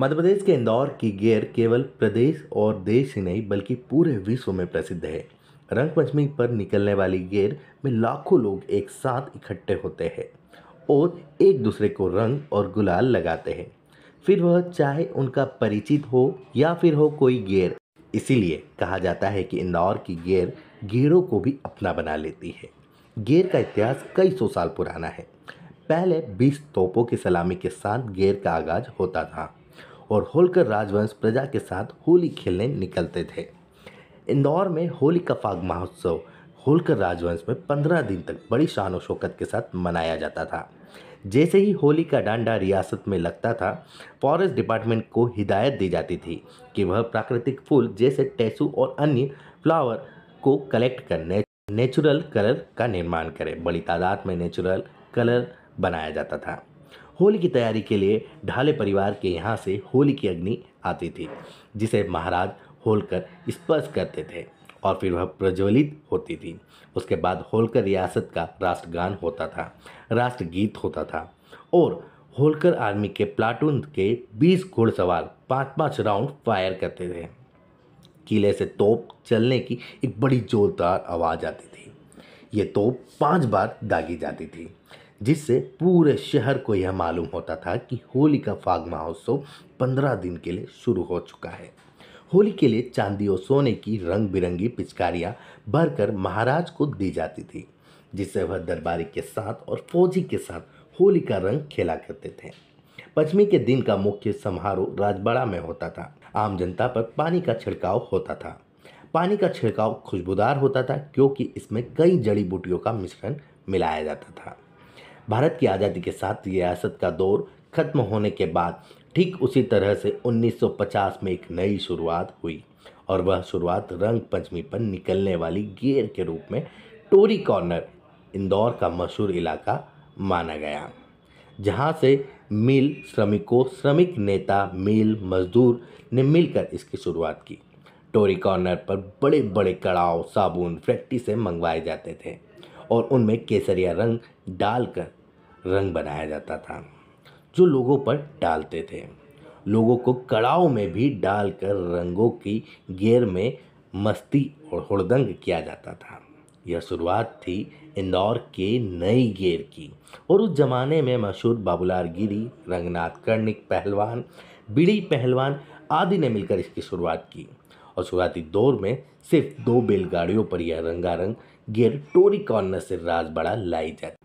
मध्य प्रदेश के इंदौर की गेर केवल प्रदेश और देश ही नहीं बल्कि पूरे विश्व में प्रसिद्ध है रंग पंचमी पर निकलने वाली गेर में लाखों लोग एक साथ इकट्ठे होते हैं और एक दूसरे को रंग और गुलाल लगाते हैं फिर वह चाहे उनका परिचित हो या फिर हो कोई गेर इसीलिए कहा जाता है कि इंदौर की गेर गेरों को भी अपना बना लेती है गेर का इतिहास कई सौ साल पुराना है पहले 20 तोपों की सलामी के साथ गेर का आगाज होता था और होलकर राजवंश प्रजा के साथ होली खेलने निकलते थे इंदौर में होली का फाग महोत्सव होलकर राजवंश में पंद्रह दिन तक बड़ी शान और शौकत के साथ मनाया जाता था जैसे ही होली का डांडा रियासत में लगता था फॉरेस्ट डिपार्टमेंट को हिदायत दी जाती थी कि वह प्राकृतिक फूल जैसे टेसू और अन्य फ्लावर को कलेक्ट कर नेचुरल कलर का निर्माण करें बड़ी तादाद में नेचुरल कलर बनाया जाता था होली की तैयारी के लिए ढाले परिवार के यहाँ से होली की अग्नि आती थी जिसे महाराज होलकर स्पर्श करते थे और फिर वह प्रज्वलित होती थी उसके बाद होलकर रियासत का राष्ट्रगान होता था राष्ट्रगीत होता था और होलकर आर्मी के प्लाटून के 20 घुड़सवार पाँच पाँच राउंड फायर करते थे किले से तोप चलने की एक बड़ी जोरदार आवाज़ आती थी ये तोप पांच बार दागी जाती थी जिससे पूरे शहर को यह मालूम होता था कि होली का फाग महोत्सव पंद्रह दिन के लिए शुरू हो चुका है होली के लिए चांदी और सोने की रंग बिरंगी पिचकारियाँ भरकर महाराज को दी जाती थी जिससे वह दरबारी के साथ और फौजी के साथ होली का रंग खेला करते थे पंचमी के दिन का मुख्य समारोह राजबाड़ा में होता था आम जनता पर पानी का छिड़काव होता था पानी का छिड़काव खुशबूदार होता था क्योंकि इसमें कई जड़ी बूटियों का मिश्रण मिलाया जाता था भारत की आज़ादी के साथ रियासत का दौर खत्म होने के बाद ठीक उसी तरह से 1950 में एक नई शुरुआत हुई और वह शुरुआत रंग पंचमी पर निकलने वाली गेयर के रूप में टोरी कॉर्नर इंदौर का मशहूर इलाका माना गया जहां से मिल श्रमिकों श्रमिक नेता मिल मजदूर ने मिलकर इसकी शुरुआत की टोरी कॉर्नर पर बड़े बड़े कड़ाव साबुन फैक्ट्री से मंगवाए जाते थे और उनमें केसरिया रंग डालकर रंग बनाया जाता था जो लोगों पर डालते थे लोगों को कड़ाव में भी डालकर रंगों की गेर में मस्ती और हड़दंग किया जाता था यह शुरुआत थी इंदौर के नई गेर की और उस जमाने में मशहूर बाबूलाल गिरी रंगनाथ कर्णिक पहलवान बिड़ी पहलवान आदि ने मिलकर इसकी शुरुआत की और शुरुआती दौर में सिर्फ दो बैलगाड़ियों पर यह रंगारंग गेर टोरी कॉर्नर से राजबड़ा लाई जाती